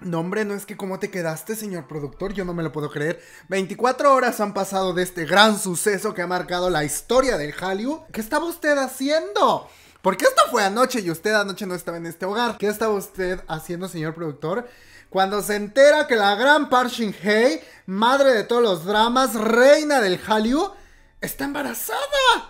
No, hombre, no es que cómo te quedaste, señor productor, yo no me lo puedo creer. 24 horas han pasado de este gran suceso que ha marcado la historia del Hallyu. ¿Qué estaba usted haciendo? Porque esto fue anoche y usted anoche no estaba en este hogar. ¿Qué estaba usted haciendo, señor productor? Cuando se entera que la gran Parshin Hei, madre de todos los dramas, reina del Hallyu, está embarazada.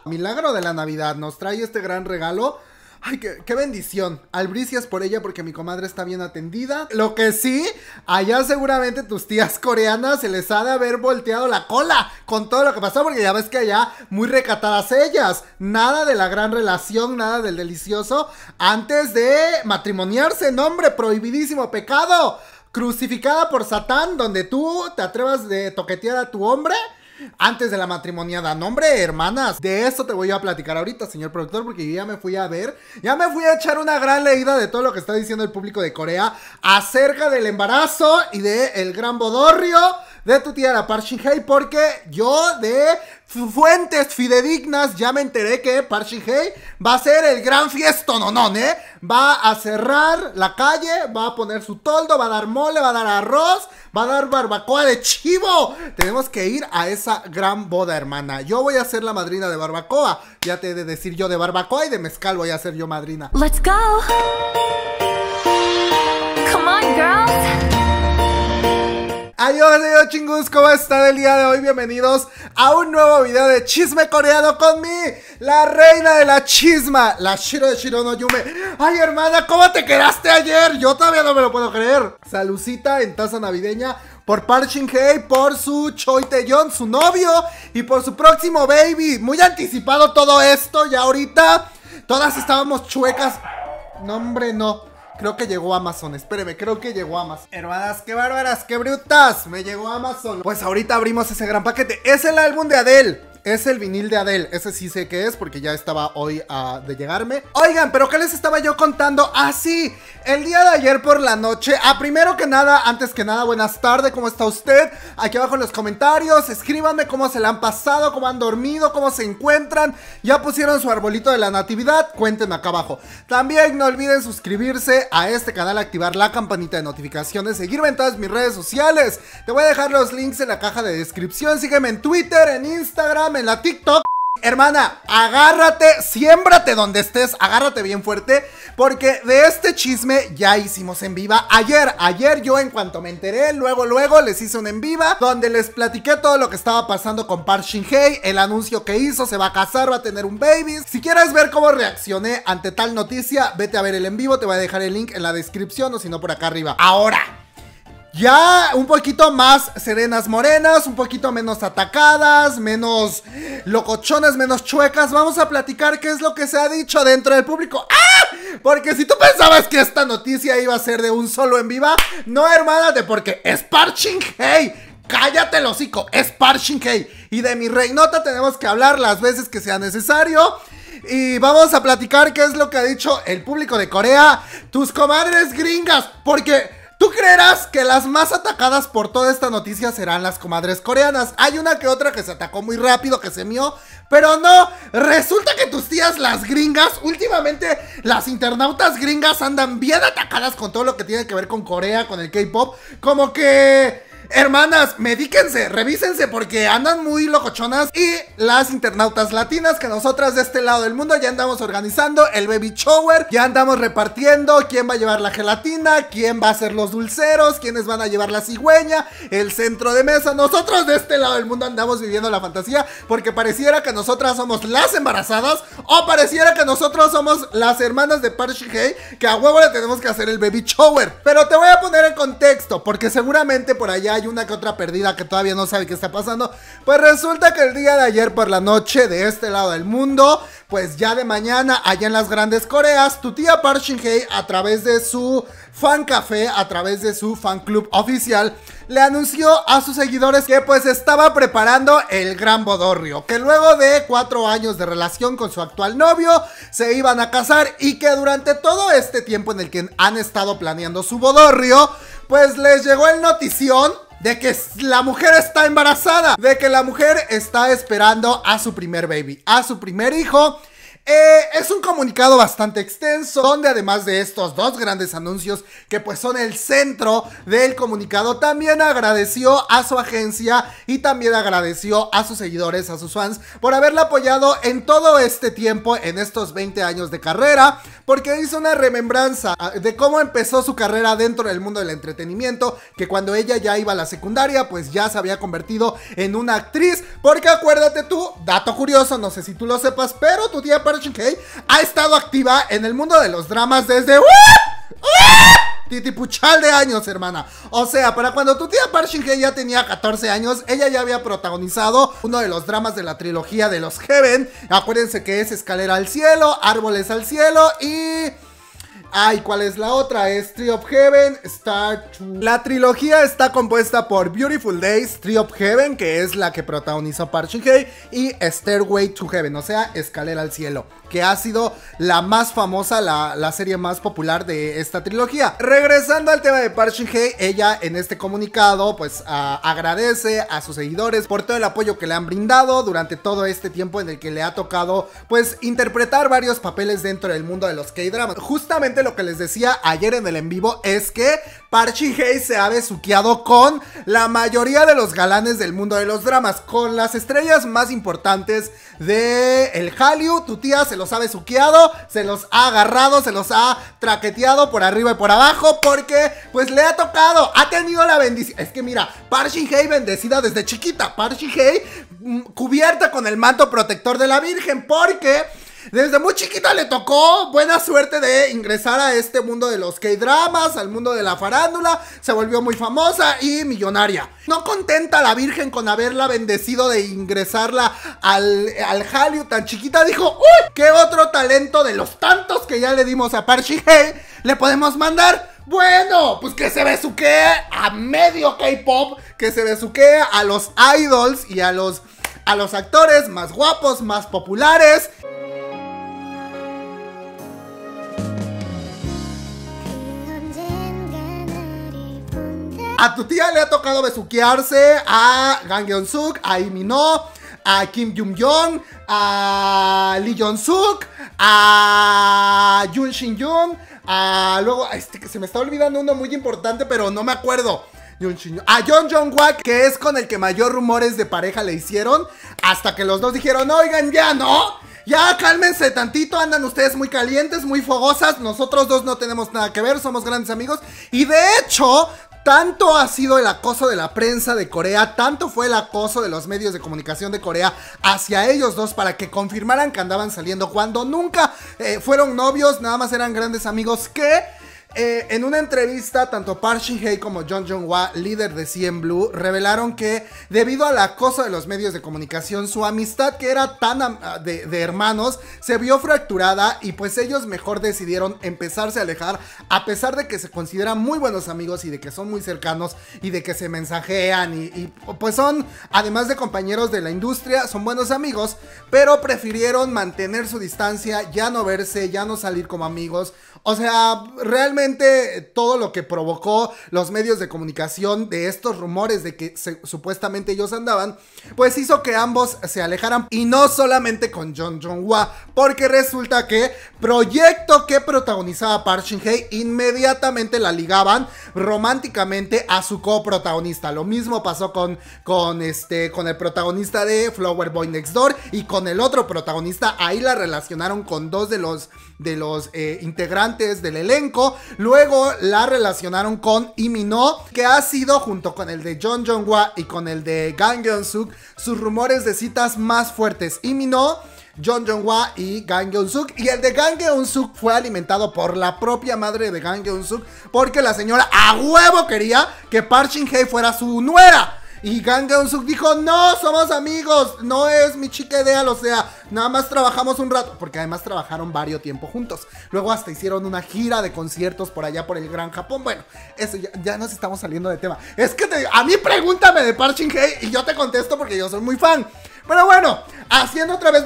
Milagro de la Navidad, nos trae este gran regalo Ay, qué, bendición. Albricias por ella porque mi comadre está bien atendida. Lo que sí, allá seguramente tus tías coreanas se les ha de haber volteado la cola con todo lo que pasó, porque ya ves que allá muy recatadas ellas. Nada de la gran relación, nada del delicioso. Antes de matrimoniarse, nombre, prohibidísimo pecado. Crucificada por Satán, donde tú te atrevas de toquetear a tu hombre antes de la matrimoniada. nombre hermanas, de esto te voy a platicar ahorita, señor productor, porque ya me fui a ver, ya me fui a echar una gran leída de todo lo que está diciendo el público de Corea acerca del embarazo y del el gran bodorrio de tu tía la porque yo de fuentes fidedignas ya me enteré que Parshinhei va a ser el gran fiesto, no, no, ¿eh? Va a cerrar la calle, va a poner su toldo, va a dar mole, va a dar arroz, va a dar barbacoa de chivo. Tenemos que ir a esa gran boda, hermana. Yo voy a ser la madrina de barbacoa. Ya te he de decir yo de barbacoa y de mezcal voy a ser yo madrina. Let's go. Come on, girls. Adiós, chingus, ¿cómo están el día de hoy? Bienvenidos a un nuevo video de chisme coreano con mí, la reina de la chisma, la Shiro de Shiro no Yume. Ay, hermana, ¿cómo te quedaste ayer? Yo todavía no me lo puedo creer. Salucita en taza navideña por Parching Shin por su Choi tae su novio, y por su próximo baby. Muy anticipado todo esto, ya ahorita todas estábamos chuecas. No, hombre, no. Creo que llegó Amazon, espéreme, creo que llegó Amazon. Hermanas, qué bárbaras, qué brutas, me llegó Amazon. Pues ahorita abrimos ese gran paquete. Es el álbum de Adele. Es el vinil de Adele. Ese sí sé que es porque ya estaba hoy ah, de llegarme. Oigan, pero ¿qué les estaba yo contando? Ah, el día de ayer por la noche. Ah, primero que nada, antes que nada, buenas tardes. ¿Cómo está usted? Aquí abajo en los comentarios. Escríbanme cómo se le han pasado, cómo han dormido, cómo se encuentran. Ya pusieron su arbolito de la natividad. Cuéntenme acá abajo. También no olviden suscribirse a este canal, activar la campanita de notificaciones, seguirme en todas mis redes sociales. Te voy a dejar los links en la caja de descripción. Sígueme en Twitter, en Instagram en la TikTok. Hermana, agárrate, siémbrate donde estés, agárrate bien fuerte, porque de este chisme ya hicimos en viva ayer. Ayer yo en cuanto me enteré, luego luego les hice un en viva donde les platiqué todo lo que estaba pasando con Park Shin Hye, el anuncio que hizo, se va a casar, va a tener un baby. Si quieres ver cómo reaccioné ante tal noticia, vete a ver el en vivo, te voy a dejar el link en la descripción o si no por acá arriba. Ahora. Ya un poquito más serenas morenas, un poquito menos atacadas, menos locochonas, menos chuecas. Vamos a platicar qué es lo que se ha dicho dentro del público. ¡Ah! Porque si tú pensabas que esta noticia iba a ser de un solo en viva, no hermana, de porque Parching Hey cállate el hocico, es Parching Y de mi reinota tenemos que hablar las veces que sea necesario. Y vamos a platicar qué es lo que ha dicho el público de Corea, tus comadres gringas, porque ¿Tú creerás que las más atacadas por toda esta noticia serán las comadres coreanas? Hay una que otra que se atacó muy rápido, que se mió, pero no, resulta que tus tías las gringas, últimamente las internautas gringas andan bien atacadas con todo lo que tiene que ver con Corea, con el K-Pop, como que... Hermanas, medíquense, revísense porque andan muy locochonas y las internautas latinas que nosotras de este lado del mundo ya andamos organizando el baby shower, ya andamos repartiendo quién va a llevar la gelatina, quién va a hacer los dulceros, quiénes van a llevar la cigüeña, el centro de mesa. Nosotros de este lado del mundo andamos viviendo la fantasía porque pareciera que nosotras somos las embarazadas o pareciera que nosotros somos las hermanas de Parshi que a huevo le tenemos que hacer el baby shower. Pero te voy a poner en contexto porque seguramente por allá hay una que otra perdida que todavía no sabe qué está pasando. Pues resulta que el día de ayer por la noche de este lado del mundo, pues ya de mañana allá en las grandes Coreas, tu tía Park Shin-hye a través de su fan café, a través de su fan club oficial, le anunció a sus seguidores que pues estaba preparando el gran bodorrio, que luego de cuatro años de relación con su actual novio se iban a casar y que durante todo este tiempo en el que han estado planeando su bodorrio, pues les llegó el notición de que la mujer está embarazada, de que la mujer está esperando a su primer baby, a su primer hijo eh, es un comunicado bastante extenso, donde además de estos dos grandes anuncios que pues son el centro del comunicado, también agradeció a su agencia y también agradeció a sus seguidores, a sus fans, por haberla apoyado en todo este tiempo, en estos 20 años de carrera, porque hizo una remembranza ah, de cómo empezó su carrera dentro del mundo del entretenimiento, que cuando ella ya iba a la secundaria, pues ya se había convertido en una actriz, porque acuérdate tú, dato curioso, no sé si tú lo sepas, pero tu tía ha estado activa en el mundo de los dramas desde... ¡Uh! ¡Uh! Titipuchal de años, hermana. O sea, para cuando tu tía Parshin ya tenía 14 años, ella ya había protagonizado uno de los dramas de la trilogía de los Heaven. Acuérdense que es Escalera al Cielo, Árboles al Cielo y... Ay, ¿cuál es la otra? Es Tree of Heaven, Star La trilogía está compuesta por Beautiful Days, Tree of Heaven, que es la que protagoniza Park Hay, y Stairway to Heaven, o sea, Escalera al Cielo que ha sido la más famosa, la, serie más popular de esta trilogía. Regresando al tema de Park Shin-hye, ella en este comunicado pues agradece a sus seguidores por todo el apoyo que le han brindado durante todo este tiempo en el que le ha tocado pues interpretar varios papeles dentro del mundo de los K-dramas. Justamente lo que les decía ayer en el en vivo es que Parchi Hey se ha besuqueado con la mayoría de los galanes del mundo de los dramas, con las estrellas más importantes de el Hallyu. Tu tía se los ha besuqueado, se los ha agarrado, se los ha traqueteado por arriba y por abajo, porque pues le ha tocado, ha tenido la bendición. Es que mira, Parchi Hey bendecida desde chiquita, Parchi Hey, mm, cubierta con el manto protector de la Virgen, porque desde muy chiquita le tocó buena suerte de ingresar a este mundo de los K-dramas, al mundo de la farándula, se volvió muy famosa y millonaria. No contenta la Virgen con haberla bendecido de ingresarla al, al tan chiquita, dijo, ¡Uy! ¿Qué otro talento de los tantos que ya le dimos a Park Hey? le podemos mandar? Bueno, pues que se besuquee a medio K-pop, que se besuquee a los idols y a los, a los actores más guapos, más populares. A tu tía le ha tocado besuquearse a Gang Yeon-suk, a Imi a Kim Jung-jong, a Lee Jong-suk, a Yoon Shin-jung, a luego, este, se me está olvidando uno muy importante, pero no me acuerdo. A John John Wak, que es con el que mayor rumores de pareja le hicieron, hasta que los dos dijeron, oigan, ya no, ya cálmense tantito, andan ustedes muy calientes, muy fogosas, nosotros dos no tenemos nada que ver, somos grandes amigos. Y de hecho, tanto ha sido el acoso de la prensa de Corea, tanto fue el acoso de los medios de comunicación de Corea hacia ellos dos para que confirmaran que andaban saliendo cuando nunca eh, fueron novios, nada más eran grandes amigos que eh, en una entrevista, tanto Park shin como John Jung hwa líder de CNBLUE, Blue, revelaron que debido al acoso de los medios de comunicación, su amistad que era tan ah, de, de, hermanos se vio fracturada y pues ellos mejor decidieron empezarse a alejar a pesar de que se consideran muy buenos amigos y de que son muy cercanos y de que se mensajean y pues son, además de compañeros de la industria, son buenos amigos, pero prefirieron mantener su distancia, ya no verse, ya no salir como amigos o sea, realmente todo lo que provocó los medios de comunicación de estos rumores de que supuestamente ellos andaban, pues hizo que ambos se alejaran. Y no solamente con John John Wa porque resulta que proyecto que protagonizaba Park Shin Hye inmediatamente la ligaban románticamente a su coprotagonista. Lo mismo pasó con, con, este, con el protagonista de Flower Boy Next Door y con el otro protagonista. Ahí la relacionaron con dos de los de los eh, integrantes del elenco. Luego la relacionaron con Imino, que ha sido junto con el de John Jong-wa y con el de Gang Yeon-suk sus rumores de citas más fuertes. Imino John Jong-wa y Gang suk Y el de Gang suk fue alimentado por la propia madre de Gang suk porque la señora a huevo quería que Park shin fuera su nuera. Y Ganga Onsuk dijo, no, somos amigos, no es mi chica ideal, o sea, nada más trabajamos un rato, porque además trabajaron varios tiempo juntos. Luego hasta hicieron una gira de conciertos por allá por el Gran Japón. Bueno, eso ya, nos estamos saliendo de tema. Es que a mí pregúntame de Parching Hey, y yo te contesto porque yo soy muy fan. Pero bueno, haciendo otra vez...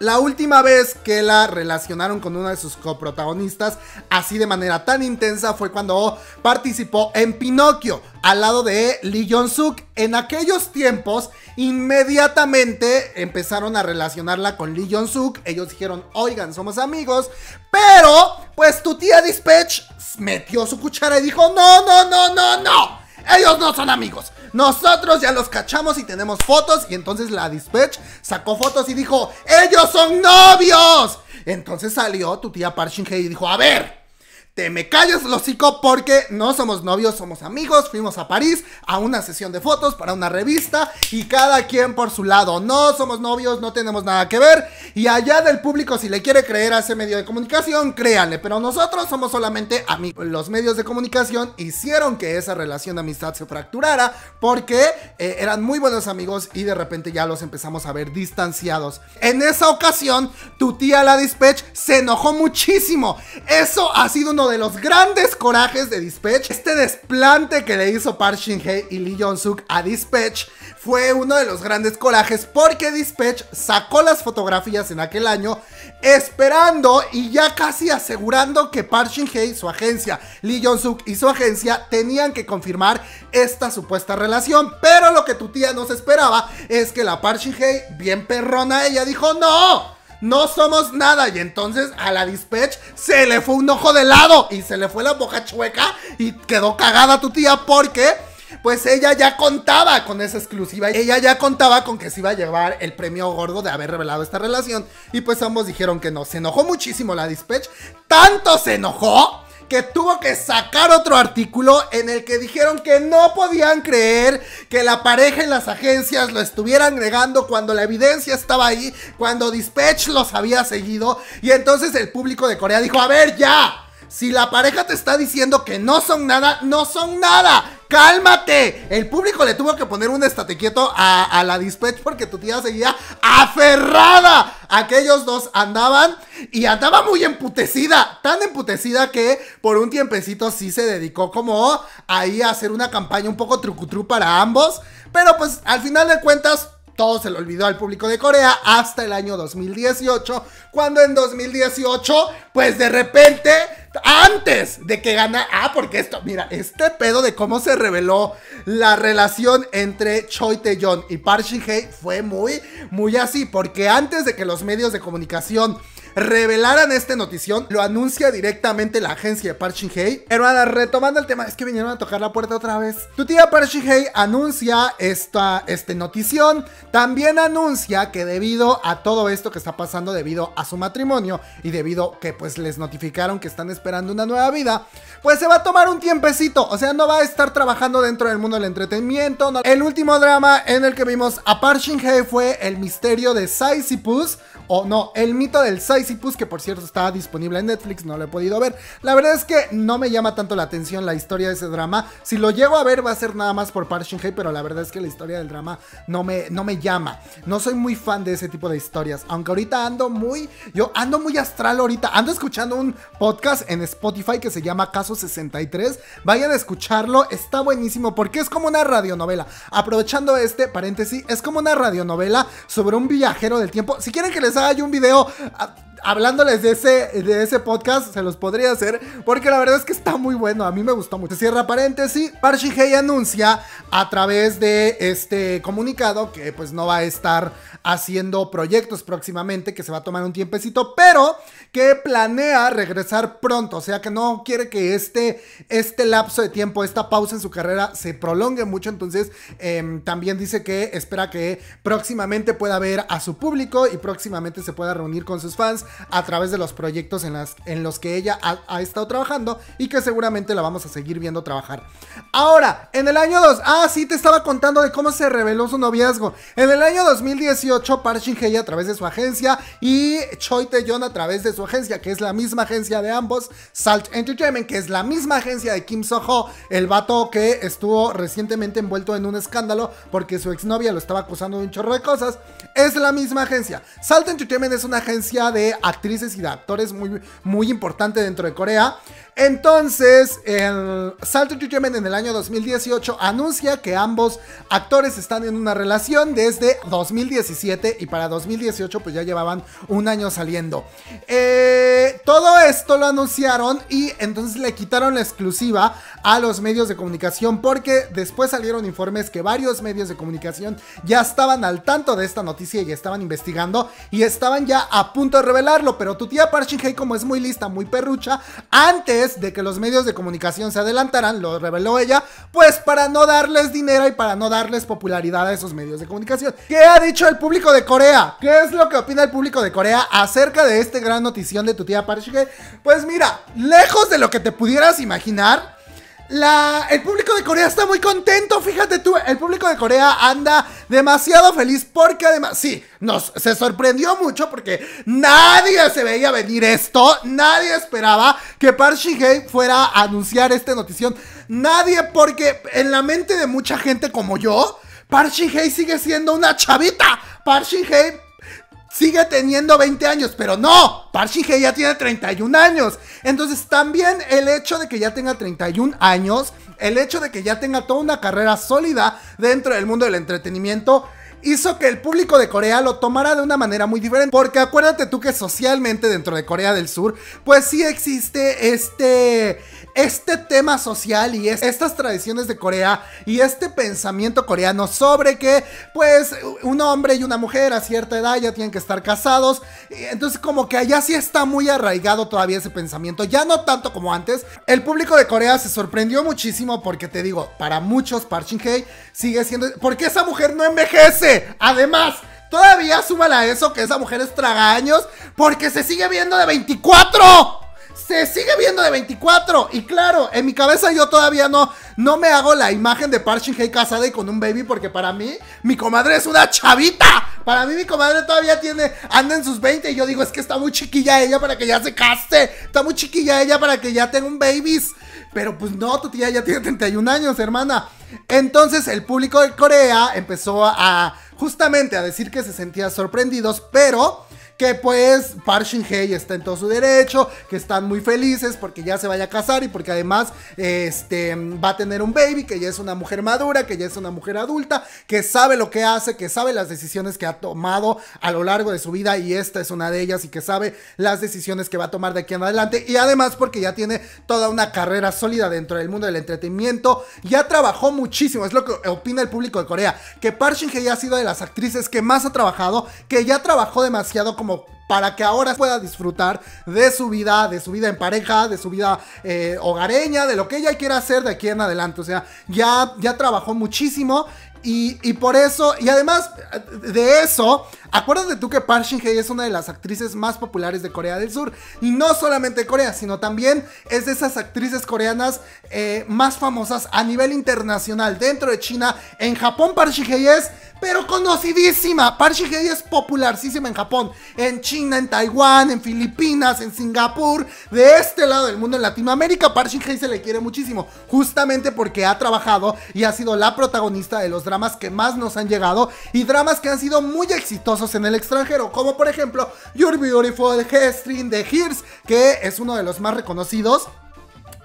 La última vez que la relacionaron con una de sus coprotagonistas, así de manera tan intensa, fue cuando participó en Pinocchio, al lado de Lee Jong-suk. En aquellos tiempos, inmediatamente empezaron a relacionarla con Lee Jong-suk. Ellos dijeron, oigan, somos amigos. Pero, pues tu tía Dispatch metió su cuchara y dijo, no, no, no, no, no. Ellos no son amigos. Nosotros ya los cachamos y tenemos fotos. Y entonces la dispatch sacó fotos y dijo, ellos son novios. Entonces salió tu tía Hey y dijo, a ver, te me calles los hocico porque no somos novios, somos amigos, fuimos a París a una sesión de fotos para una revista y cada quien por su lado, no somos novios, no tenemos nada que ver y allá del público si le quiere creer a ese medio de comunicación, créanle, pero nosotros somos solamente amigos. Los medios de comunicación hicieron que esa relación de amistad se fracturara porque eh, eran muy buenos amigos y de repente ya los empezamos a ver distanciados. En esa ocasión, tu tía la dispatch se enojó muchísimo. Eso ha sido un de los grandes corajes de Dispatch. Este desplante que le hizo Park Shin-hye y Lee Jong-suk a Dispatch fue uno de los grandes corajes porque Dispatch sacó las fotografías en aquel año esperando y ya casi asegurando que Park Shin-hye, su agencia, Lee Jong-suk y su agencia tenían que confirmar esta supuesta relación, pero lo que tu tía no se esperaba es que la Park Shin-hye, bien perrona ella, dijo ¡No! no somos nada. Y entonces a la dispatch se le fue un ojo de lado y se le fue la boca chueca y quedó cagada tu tía porque pues ella ya contaba con esa exclusiva. Ella ya contaba con que se iba a llevar el premio gordo de haber revelado esta relación. Y pues ambos dijeron que no. Se enojó muchísimo la Dispatch. Tanto se enojó que tuvo que sacar otro artículo en el que dijeron que no podían creer que la pareja en las agencias lo estuvieran negando cuando la evidencia estaba ahí, cuando Dispatch los había seguido. Y entonces el público de Corea dijo, a ver ya, si la pareja te está diciendo que no son nada, no son nada. ¡Cálmate! El público le tuvo que poner un estate quieto a, la dispatch porque tu tía seguía aferrada. Aquellos dos andaban y andaba muy emputecida, tan emputecida que por un tiempecito sí se dedicó como ahí a hacer una campaña un poco trucutru para ambos. Pero pues al final de cuentas todo se lo olvidó al público de Corea hasta el año 2018, cuando en 2018, pues de repente, antes de que gana, ah, porque esto, mira, este pedo de cómo se reveló la relación entre Choi tae y Park shin fue muy, muy así, porque antes de que los medios de comunicación revelaran esta notición, lo anuncia directamente la agencia de Shin Hey. Hermana, retomando el tema, es que vinieron a tocar la puerta otra vez. Tu tía Shin Hey anuncia esta este notición. También anuncia que debido a todo esto que está pasando, debido a su matrimonio y debido que pues les notificaron que están esperando una nueva vida, pues se va a tomar un tiempecito. O sea, no va a estar trabajando dentro del mundo del entretenimiento. El último drama en el que vimos a Parching Hey fue el misterio de Sisypus o no, el mito del Sisypus. Pues que por cierto estaba disponible en Netflix, no lo he podido ver. La verdad es que no me llama tanto la atención la historia de ese drama. Si lo llego a ver va a ser nada más por Park shin pero la verdad es que la historia del drama no me, no me llama. No soy muy fan de ese tipo de historias, aunque ahorita ando muy, yo ando muy astral ahorita. Ando escuchando un podcast en Spotify que se llama Caso 63. Vayan a escucharlo, está buenísimo porque es como una radionovela. Aprovechando este paréntesis, es como una radionovela sobre un viajero del tiempo. Si quieren que les haga yo un video ah, hablándoles de ese, de ese podcast, se los podría hacer, porque la verdad es que está muy bueno, a mí me gustó mucho. Cierra paréntesis, Hey anuncia a través de este comunicado que pues no va a estar haciendo proyectos próximamente, que se va a tomar un tiempecito, pero que planea regresar pronto, o sea que no quiere que este, este lapso de tiempo, esta pausa en su carrera se prolongue mucho, entonces em, también dice que espera que próximamente pueda ver a su público y próximamente se pueda reunir con sus fans a través de los proyectos en, las, en los que ella ha, estado trabajando y que seguramente la vamos a seguir viendo trabajar. Ahora, en el año 2, ah, sí, te estaba contando de cómo se reveló su noviazgo. En el año 2018, Park Hei a través de su agencia y Choi tae a través de su agencia, que es la misma agencia de ambos, Salt Entertainment, que es la misma agencia de Kim Soho, el vato que estuvo recientemente envuelto en un escándalo porque su exnovia lo estaba acusando de un chorro de cosas, es la misma agencia. Salt Entertainment es una agencia de actrices y actores muy, muy importante dentro de Corea. Entonces, el Salto Yemen en el año 2018 anuncia que ambos actores están en una relación desde 2017 y para 2018 pues ya llevaban un año saliendo. Eh, todo esto lo anunciaron y entonces le quitaron la exclusiva a los medios de comunicación porque después salieron informes que varios medios de comunicación ya estaban al tanto de esta noticia y estaban investigando y estaban ya a punto de revelarlo, pero tu tía Parchinhei, como es muy lista, muy perrucha, antes de que los medios de comunicación se adelantaran, lo reveló ella, pues para no darles dinero y para no darles popularidad a esos medios de comunicación. ¿Qué ha dicho el público de Corea? ¿Qué es lo que opina el público de Corea acerca de este gran notición de tu tía Pues mira, lejos de lo que te pudieras imaginar, el público de Corea está muy contento, fíjate tú, el público de Corea anda demasiado feliz porque además, sí, nos se sorprendió mucho porque nadie se veía venir esto, nadie esperaba que Park Hye fuera a anunciar esta notición, nadie porque en la mente de mucha gente como yo, Park sigue siendo una chavita, Park Hye sigue teniendo 20 años, pero no, Parshige ya tiene 31 años. Entonces también el hecho de que ya tenga 31 años, el hecho de que ya tenga toda una carrera sólida dentro del mundo del entretenimiento, hizo que el público de Corea lo tomara de una manera muy diferente. Porque acuérdate tú que socialmente dentro de Corea del Sur, pues sí existe este este tema social y estas tradiciones de Corea y este pensamiento coreano sobre que, pues, un hombre y una mujer a cierta edad ya tienen que estar casados. Entonces, como que allá sí está muy arraigado todavía ese pensamiento, ya no tanto como antes. El público de Corea se sorprendió muchísimo porque, te digo, para muchos, Park shin sigue siendo. Porque esa mujer no envejece? Además. Todavía súmala a eso que esa mujer es tragaños porque se sigue viendo de 24 se sigue viendo de 24. Y claro, en mi cabeza yo todavía no, no me hago la imagen de Parchin Hey casada y con un baby, porque para mí, mi comadre es una chavita. Para mí, mi comadre todavía tiene, anda en sus 20. Y yo digo, es que está muy chiquilla ella para que ya se caste. Está muy chiquilla ella para que ya tenga un babies. Pero pues no, tu tía ya tiene 31 años, hermana. Entonces el público de Corea empezó a justamente a decir que se sentían sorprendidos, pero que pues Park Shin-hye está en todo su derecho, que están muy felices porque ya se vaya a casar y porque además este, va a tener un baby, que ya es una mujer madura, que ya es una mujer adulta, que sabe lo que hace, que sabe las decisiones que ha tomado a lo largo de su vida y esta es una de ellas y que sabe las decisiones que va a tomar de aquí en adelante y además porque ya tiene toda una carrera sólida dentro del mundo del entretenimiento, ya trabajó muchísimo, es lo que opina el público de Corea, que Park Shin-hye ha sido de las actrices que más ha trabajado, que ya trabajó demasiado como para que ahora pueda disfrutar de su vida, de su vida en pareja, de su vida eh, hogareña, de lo que ella quiera hacer de aquí en adelante. O sea, ya, ya trabajó muchísimo y, y por eso, y además eh, de eso, Acuérdate tú que Park Shin-hye es una de las actrices más populares de Corea del Sur. Y no solamente de Corea, sino también es de esas actrices coreanas eh, más famosas a nivel internacional. Dentro de China, en Japón Park Shin-hye es, pero conocidísima. Park Shin-hye es popularísima en Japón, en China, en Taiwán, en Filipinas, en Singapur. De este lado del mundo, en Latinoamérica, Park Shin-hye se le quiere muchísimo. Justamente porque ha trabajado y ha sido la protagonista de los dramas que más nos han llegado. Y dramas que han sido muy exitosos en el extranjero, como por ejemplo Your Beautiful Hestring de Hears, que es uno de los más reconocidos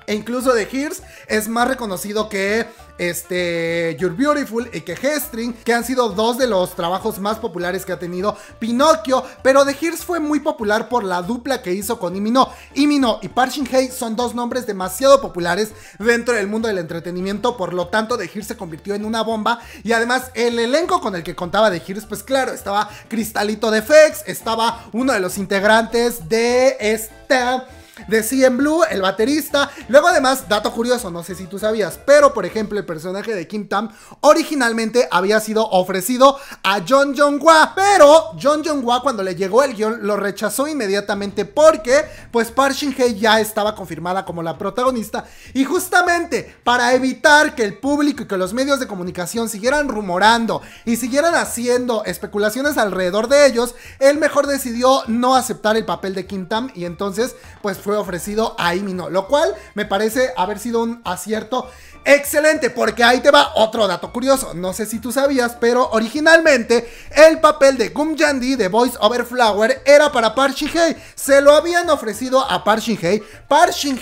e incluso de Hears es más reconocido que este, You're Beautiful y que Hestring, que han sido dos de los trabajos más populares que ha tenido Pinocchio. Pero The Hears fue muy popular por la dupla que hizo con Imino. Imino y Parching Hay son dos nombres demasiado populares dentro del mundo del entretenimiento, por lo tanto The Hears se convirtió en una bomba. Y además, el elenco con el que contaba The Hears, pues claro, estaba Cristalito de Fex, estaba uno de los integrantes de esta de CM Blue, el baterista. Luego además, dato curioso, no sé si tú sabías, pero por ejemplo el personaje de Kim Tam originalmente había sido ofrecido a John Jong-hwa, pero John Jong-hwa cuando le llegó el guión lo rechazó inmediatamente porque pues Park Shin-hye ya estaba confirmada como la protagonista y justamente para evitar que el público y que los medios de comunicación siguieran rumorando y siguieran haciendo especulaciones alrededor de ellos, él mejor decidió no aceptar el papel de Kim Tam y entonces pues fue ofrecido a Imino, lo cual me parece haber sido un acierto excelente, porque ahí te va otro dato curioso, no sé si tú sabías, pero originalmente el papel de Gum Jandi de Voice Over Flower era para Park shin se lo habían ofrecido a Park Shin-hye, Park shin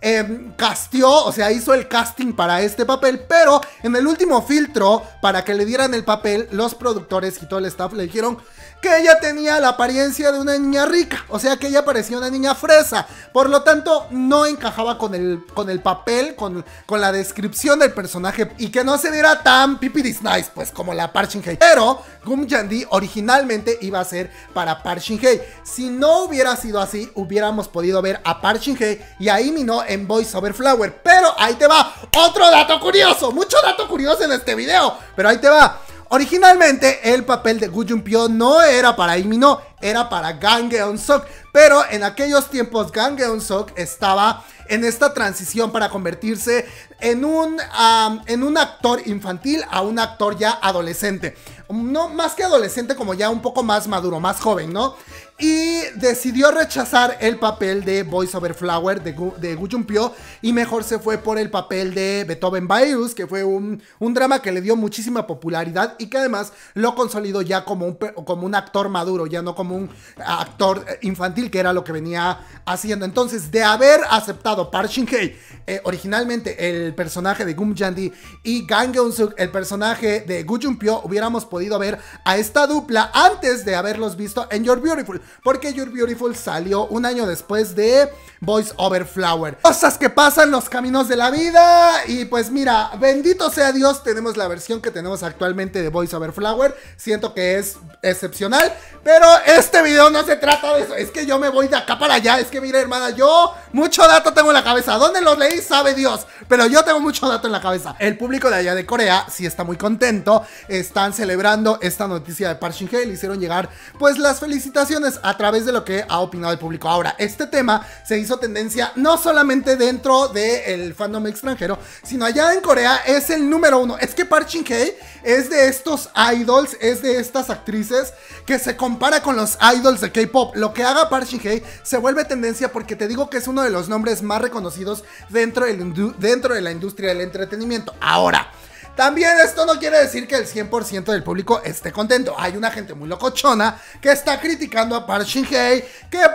em, castió, o sea, hizo el casting para este papel, pero en el último filtro para que le dieran el papel, los productores y todo el staff le dijeron, que ella tenía la apariencia de una niña rica, o sea que ella parecía una niña fresa, por lo tanto no encajaba con el, con el papel, con, con la descripción del personaje y que no se viera tan pipi nice, pues como la Parching Hay Pero Gum originalmente iba a ser para Parching hey Si no hubiera sido así, hubiéramos podido ver a Parching y a Imino en Voice Over Flower, pero ahí te va otro dato curioso, mucho dato curioso en este video, pero ahí te va. Originalmente el papel de Gu Pyo no era para Imino, era para Gang eun Sok. pero en aquellos tiempos Gang eun Sok estaba en esta transición para convertirse en un, en un actor infantil a un actor ya adolescente. No más que adolescente, como ya un poco más maduro, más joven, ¿no? y decidió rechazar el papel de Voice Over Flower de, Gu Jun Pyo y mejor se fue por el papel de Beethoven Virus, que fue un, drama que le dio muchísima popularidad y que además lo consolidó ya como un, como un actor maduro, ya no como un actor eh, infantil, que era lo que venía haciendo. Entonces, de haber aceptado Park shin eh, originalmente el personaje de Gum Jandi y Gang Eun-suk, el personaje de Gu Pyo, hubiéramos podido ver a esta dupla antes de haberlos visto en Your Beautiful. Porque Your Beautiful salió un año después de Voice Over Flower. Cosas que pasan los caminos de la vida. Y pues mira, bendito sea Dios, tenemos la versión que tenemos actualmente de Voice Over Flower. Siento que es excepcional. Pero este video no se trata de eso. Es que yo me voy de acá para allá. Es que mira, hermana, yo mucho dato tengo en la cabeza. ¿Dónde lo leí? Sabe Dios. Pero yo tengo mucho dato en la cabeza. El público de allá de Corea sí está muy contento. Están celebrando esta noticia de Park shin Le hicieron llegar pues las felicitaciones a través de lo que ha opinado el público. Ahora, este tema se hizo tendencia no solamente dentro del fandom extranjero, sino allá en Corea es el número uno. Es que Park Shin Hye es de estos idols, es de estas actrices que se compara con los idols de K-pop. Lo que haga Park Shin Hye se vuelve tendencia porque te digo que es uno de los nombres más reconocidos dentro, del, dentro de la industria del entretenimiento. Ahora, también esto no quiere decir que el 100% del público esté contento. Hay una gente muy locochona que está criticando a Park shin que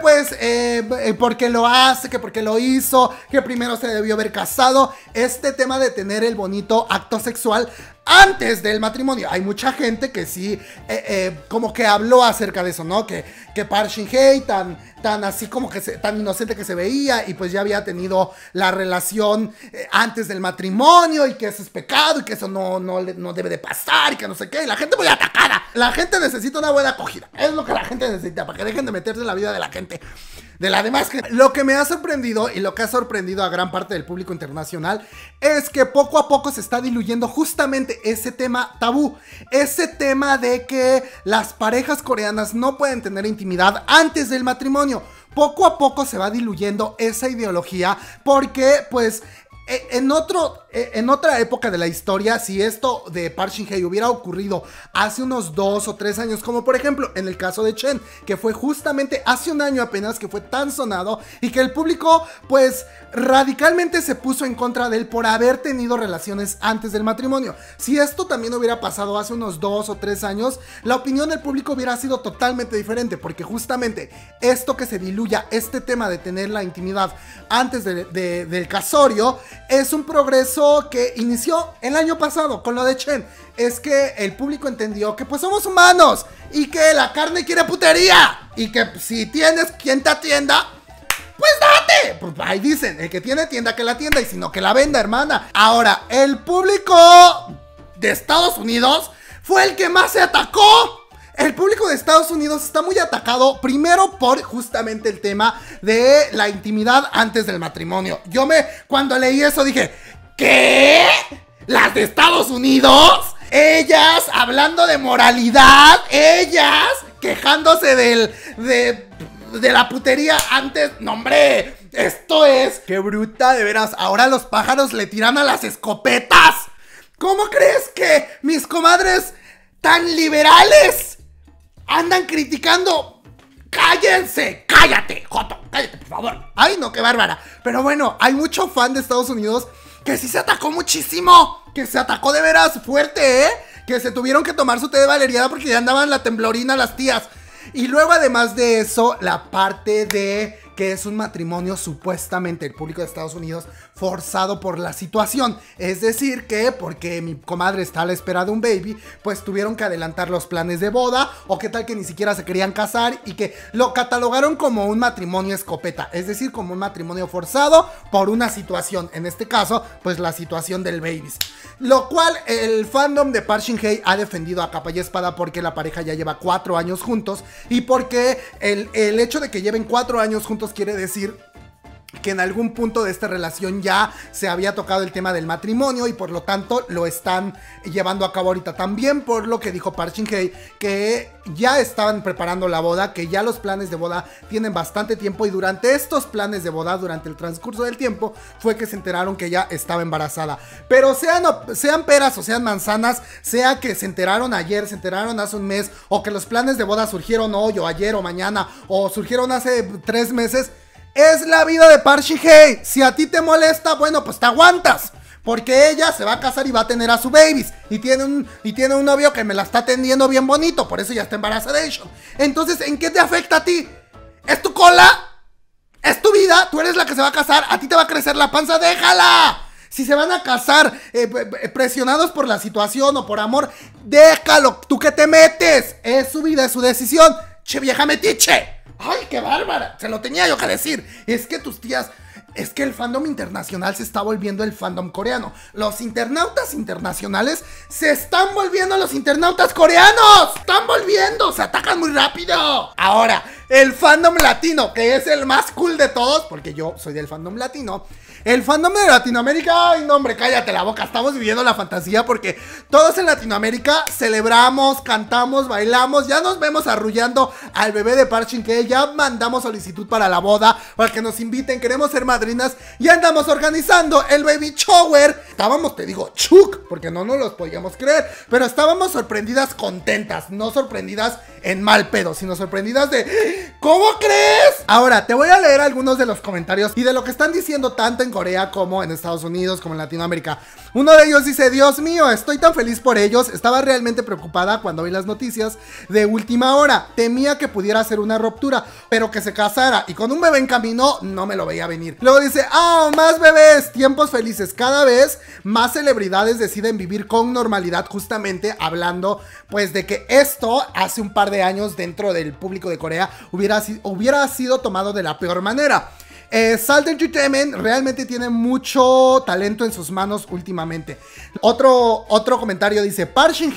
pues, eh, eh, porque lo hace, que porque lo hizo, que primero se debió haber casado. Este tema de tener el bonito acto sexual antes del matrimonio. Hay mucha gente que sí, eh, eh, como que habló acerca de eso, ¿no? Que, que Parshin Hey, tan, tan así como que tan inocente que se veía, y pues ya había tenido la relación eh, antes del matrimonio, y que eso es pecado, y que eso no, no, no debe de pasar, y que no sé qué. Y la gente muy pues, atacada. La gente necesita una buena acogida. Es lo que la gente necesita, para que dejen de meterse en la vida de la gente de la demás Lo que me ha sorprendido y lo que ha sorprendido a gran parte del público internacional es que poco a poco se está diluyendo justamente ese tema tabú, ese tema de que las parejas coreanas no pueden tener intimidad antes del matrimonio. Poco a poco se va diluyendo esa ideología porque pues e, en otro eh, en otra época de la historia, si esto de Parching hubiera ocurrido hace unos dos o tres años, como por ejemplo en el caso de Chen, que fue justamente hace un año apenas que fue tan sonado y que el público pues radicalmente se puso en contra de él por haber tenido relaciones antes del matrimonio. Si esto también hubiera pasado hace unos dos o tres años, la opinión del público hubiera sido totalmente diferente, porque justamente esto que se diluya, este tema de tener la intimidad antes del casorio, es un progreso que inició el año pasado con lo de Chen es que el público entendió que pues somos humanos y que la carne quiere putería y que si tienes quien te atienda, pues date. Pues ahí dicen, el que tiene tienda que la atienda y si no que la venda, hermana. Ahora, el público de Estados Unidos fue el que más se atacó. El público de Estados Unidos está muy atacado, primero por justamente el tema de la intimidad antes del matrimonio. Yo me, cuando leí eso dije, ¿Qué? ¿Las de Estados Unidos? Ellas hablando de moralidad, ellas quejándose del. de. de la putería antes. nombre. hombre, esto es. ¡Qué bruta, de veras! Ahora los pájaros le tiran a las escopetas. ¿Cómo crees que mis comadres tan liberales andan criticando ¡Cállense! ¡Cállate, Joto! ¡Cállate, por favor! ¡Ay, no, qué bárbara! Pero bueno, hay mucho fan de Estados Unidos que sí se atacó muchísimo, que se atacó de veras fuerte, ¿eh? Que se tuvieron que tomar su té de valeriana porque ya andaban la temblorina las tías. Y luego además de eso, la parte de que es un matrimonio supuestamente, el público de Estados Unidos forzado por la situación. Es decir, que porque mi comadre está a la espera de un baby, pues tuvieron que adelantar los planes de boda, o qué tal que ni siquiera se querían casar y que lo catalogaron como un matrimonio escopeta, es decir, como un matrimonio forzado por una situación, en este caso, pues la situación del baby Lo cual el fandom de Parshin Hay ha defendido a capa y espada porque la pareja ya lleva cuatro años juntos y porque el, el hecho de que lleven cuatro años juntos quiere decir que en algún punto de esta relación ya se había tocado el tema del matrimonio y por lo tanto lo están llevando a cabo ahorita también por lo que dijo parching que ya estaban preparando la boda, que ya los planes de boda tienen bastante tiempo y durante estos planes de boda, durante el transcurso del tiempo, fue que se enteraron que ya estaba embarazada. Pero sean, sean peras o sean manzanas, sea que se enteraron ayer, se enteraron hace un mes o que los planes de boda surgieron hoy o ayer o mañana o surgieron hace tres meses, es la vida de Parchi Hey. Si a ti te molesta, bueno, pues te aguantas. Porque ella se va a casar y va a tener a su babies. Y tiene un, y tiene un novio que me la está atendiendo bien bonito. Por eso ya está embarazada de ello. Entonces, ¿en qué te afecta a ti? ¿Es tu cola? ¿Es tu vida? ¿Tú eres la que se va a casar? ¿A ti te va a crecer la panza? ¡Déjala! Si se van a casar eh, presionados por la situación o por amor, déjalo. ¿Tú qué te metes? Es su vida, es su decisión. Che vieja metiche. ¡Ay, qué bárbara! Se lo tenía yo que decir. Es que tus tías. Es que el fandom internacional se está volviendo el fandom coreano. Los internautas internacionales se están volviendo los internautas coreanos. Están volviendo, se atacan muy rápido. Ahora, el fandom latino, que es el más cool de todos, porque yo soy del fandom latino. El fandom de Latinoamérica, ay, no, hombre, cállate la boca. Estamos viviendo la fantasía porque todos en Latinoamérica celebramos, cantamos, bailamos. Ya nos vemos arrullando al bebé de Parchin que ya mandamos solicitud para la boda, para que nos inviten. Queremos ser madrinas y andamos organizando el baby shower. Estábamos, te digo, chuc, porque no nos los podíamos creer, pero estábamos sorprendidas, contentas, no sorprendidas en mal pedo, sino sorprendidas de ¿Cómo crees? Ahora, te voy a leer algunos de los comentarios y de lo que están diciendo tanto en Corea como en Estados Unidos, como en Latinoamérica. Uno de ellos dice, Dios mío, estoy tan feliz por ellos, estaba realmente preocupada cuando vi las noticias de última hora, temía que pudiera ser una ruptura, pero que se casara y con un bebé en camino no me lo veía venir. Luego dice, ah, más bebés, tiempos felices, cada vez más celebridades deciden vivir con normalidad justamente hablando pues de que esto hace un par de años dentro del público de Corea hubiera, hubiera sido tomado de la peor manera. Eh, Salt Entertainment realmente tiene mucho talento en sus manos últimamente. Otro, otro comentario dice, Park shin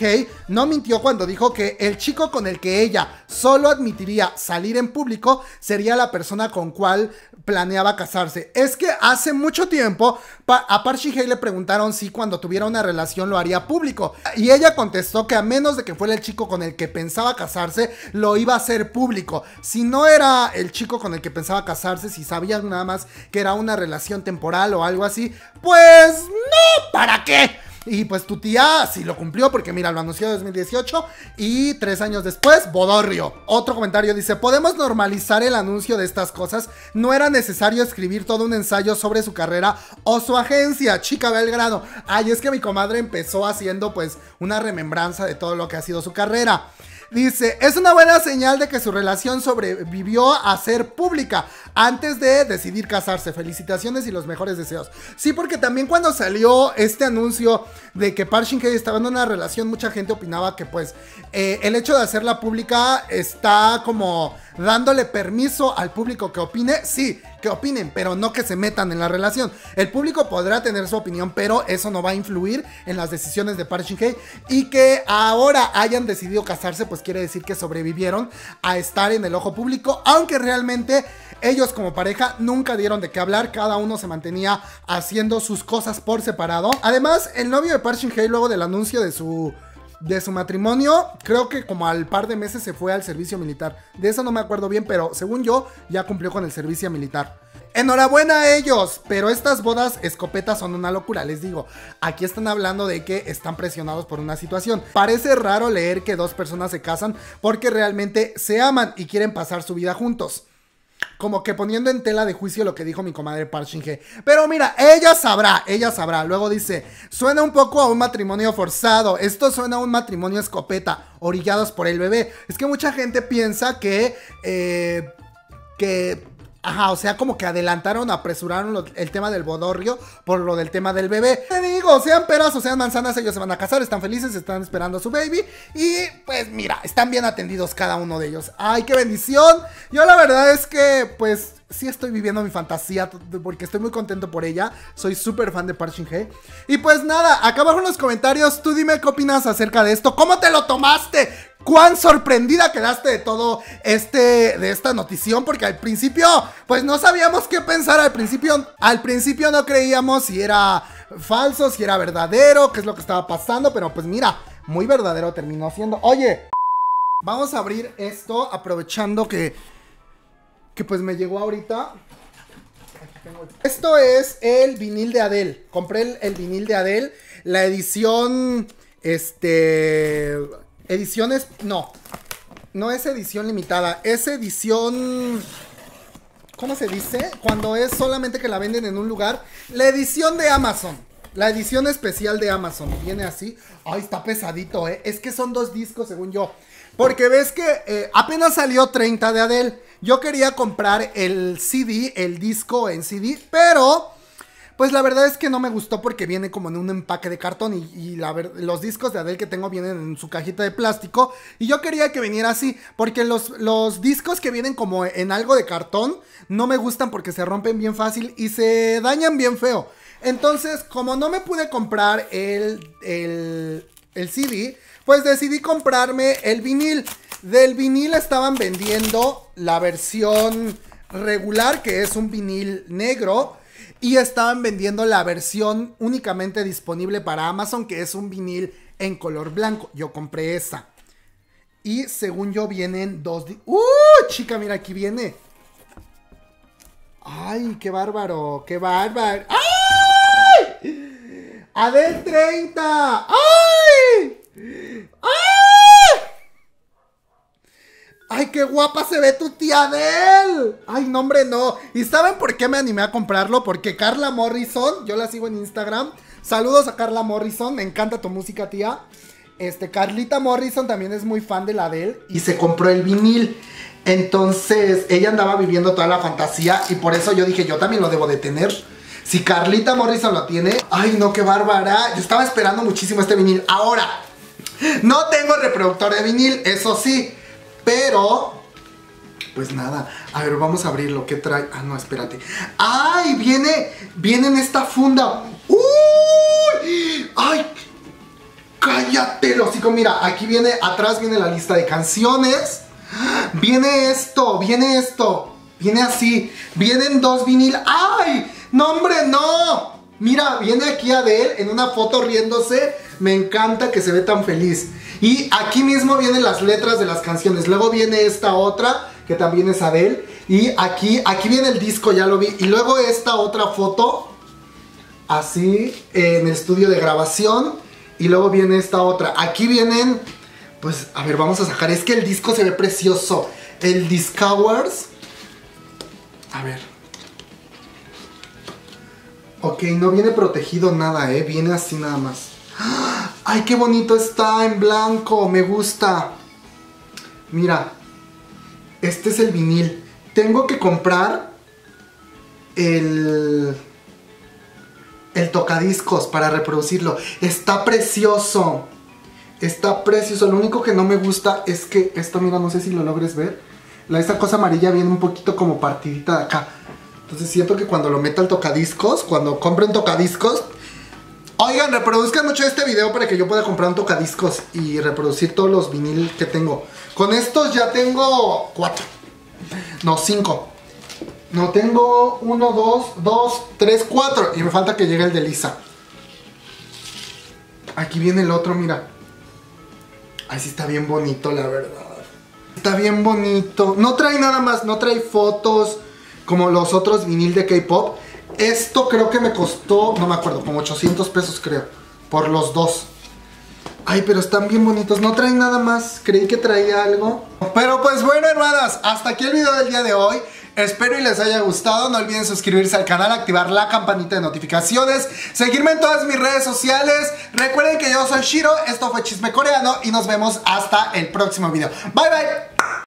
no mintió cuando dijo que el chico con el que ella solo admitiría salir en público sería la persona con cual planeaba casarse. Es que hace mucho tiempo a Park shin le preguntaron si cuando tuviera una relación lo haría público y ella contestó que a menos de que fuera el chico con el que pensaba casarse, lo iba a hacer público. Si no era el chico con el que pensaba casarse, si sabían nada más que era una relación temporal o algo así, pues no, ¿para qué? Y pues tu tía sí lo cumplió, porque mira, lo anunció en 2018 y tres años después, Bodorrio. Otro comentario dice, podemos normalizar el anuncio de estas cosas. No era necesario escribir todo un ensayo sobre su carrera o su agencia, chica Belgrado Ay, es que mi comadre empezó haciendo pues una remembranza de todo lo que ha sido su carrera. Dice, es una buena señal de que su relación sobrevivió a ser pública antes de decidir casarse. Felicitaciones y los mejores deseos. Sí, porque también cuando salió este anuncio de que Park estaba en una relación, mucha gente opinaba que pues eh, el hecho de hacerla pública está como dándole permiso al público que opine. Sí, que opinen, pero no que se metan en la relación. El público podrá tener su opinión, pero eso no va a influir en las decisiones de Park shin y que ahora hayan decidido casarse, pues quiere decir que sobrevivieron a estar en el ojo público, aunque realmente ellos como pareja nunca dieron de qué hablar, cada uno se mantenía haciendo sus cosas por separado. Además, el novio de Park shin luego del anuncio de su de su matrimonio, creo que como al par de meses se fue al servicio militar. De eso no me acuerdo bien, pero según yo, ya cumplió con el servicio militar. Enhorabuena a ellos, pero estas bodas escopetas son una locura, les digo. Aquí están hablando de que están presionados por una situación. Parece raro leer que dos personas se casan porque realmente se aman y quieren pasar su vida juntos como que poniendo en tela de juicio lo que dijo mi comadre Parchinge. Pero mira, ella sabrá, ella sabrá. Luego dice, suena un poco a un matrimonio forzado. Esto suena a un matrimonio escopeta, orillados por el bebé. Es que mucha gente piensa que... Eh, que Ajá, o sea, como que adelantaron, apresuraron el tema del bodorrio por lo del tema del bebé. Te digo, sean peras o sean manzanas, ellos se van a casar, están felices, están esperando a su baby. Y pues mira, están bien atendidos cada uno de ellos. ¡Ay, qué bendición! Yo la verdad es que, pues, sí estoy viviendo mi fantasía porque estoy muy contento por ella. Soy súper fan de Park Y pues nada, acá abajo en los comentarios, tú dime qué opinas acerca de esto. ¿Cómo te lo tomaste? ¿Cuán sorprendida quedaste de todo este, de esta notición? Porque al principio, pues no sabíamos qué pensar. Al principio, al principio no creíamos si era falso, si era verdadero, qué es lo que estaba pasando. Pero pues mira, muy verdadero terminó siendo. Oye, vamos a abrir esto aprovechando que que pues me llegó ahorita. Esto es el vinil de Adele. Compré el, vinil de Adele. La edición. Este. Ediciones. No. No es edición limitada. Es edición. ¿Cómo se dice? Cuando es solamente que la venden en un lugar. La edición de Amazon. La edición especial de Amazon. Viene así. Ay, está pesadito, ¿eh? Es que son dos discos, según yo. Porque ves que eh, apenas salió 30 de Adele. Yo quería comprar el CD, el disco en CD, pero pues la verdad es que no me gustó porque viene como en un empaque de cartón y, los discos de Adele que tengo vienen en su cajita de plástico y yo quería que viniera así porque los, los discos que vienen como en algo de cartón no me gustan porque se rompen bien fácil y se dañan bien feo. Entonces como no me pude comprar el, el, el CD, pues decidí comprarme el vinil. Del vinil estaban vendiendo la versión regular, que es un vinil negro, y estaban vendiendo la versión únicamente disponible para Amazon, que es un vinil en color blanco. Yo compré esa. Y según yo vienen dos... ¡Uh! Chica, mira, aquí viene. ¡Ay, qué bárbaro! ¡Qué bárbaro! ¡Ay! ¡Adel 30! ¡Ay! ¡Ah! ¡Ay, qué guapa se ve tu tía Adele! ¡Ay, no, hombre, no! ¿Y saben por qué me animé a comprarlo? Porque Carla Morrison, yo la sigo en Instagram. Saludos a Carla Morrison, me encanta tu música, tía. Este, Carlita Morrison también es muy fan de la Adele y se compró el vinil. Entonces, ella andaba viviendo toda la fantasía y por eso yo dije, yo también lo debo de tener. Si Carlita Morrison lo tiene, ay no, qué bárbara. Yo estaba esperando muchísimo este vinil. Ahora, no tengo reproductor de vinil, eso sí. Pero, pues nada. A ver, vamos a abrir lo que trae. Ah, no, espérate. ¡Ay! Viene, viene en esta funda. ¡Uy! ¡Ay! ¡Cállate, chicos, Mira, aquí viene, atrás viene la lista de canciones. Viene esto, viene esto. Viene así. Vienen dos vinil. ¡Ay! ¡No, hombre, no! Mira, viene aquí ver en una foto riéndose me encanta que se ve tan feliz. Y aquí mismo vienen las letras de las canciones. Luego viene esta otra, que también es Adele. Y aquí, aquí viene el disco, ya lo vi. Y luego esta otra foto, así, en el estudio de grabación. Y luego viene esta otra. Aquí vienen, pues, a ver, vamos a sacar. Es que el disco se ve precioso. El Discowers. A ver. Ok, no viene protegido nada, ¿eh? Viene así nada más. ¡Ay, qué bonito está en blanco! Me gusta. Mira, este es el vinil. Tengo que comprar el, el tocadiscos para reproducirlo. Está precioso. Está precioso. Lo único que no me gusta es que esto, mira, no sé si lo logres ver. La, esta cosa amarilla viene un poquito como partidita de acá. Entonces siento que cuando lo meta al tocadiscos, cuando compren tocadiscos, Oigan, reproduzcan mucho este video para que yo pueda comprar un tocadiscos y reproducir todos los vinil que tengo. Con estos ya tengo cuatro. No, cinco. No, tengo uno, dos, dos, tres, cuatro. Y me falta que llegue el de Lisa. Aquí viene el otro, mira. Así está bien bonito, la verdad. Está bien bonito. No trae nada más, no trae fotos como los otros vinil de K-Pop. Esto creo que me costó, no me acuerdo, como 800 pesos creo, por los dos. Ay, pero están bien bonitos, no traen nada más, creí que traía algo. Pero pues bueno, hermanas, hasta aquí el video del día de hoy. Espero y les haya gustado. No olviden suscribirse al canal, activar la campanita de notificaciones, seguirme en todas mis redes sociales. Recuerden que yo soy Shiro, esto fue Chisme Coreano y nos vemos hasta el próximo video. Bye bye.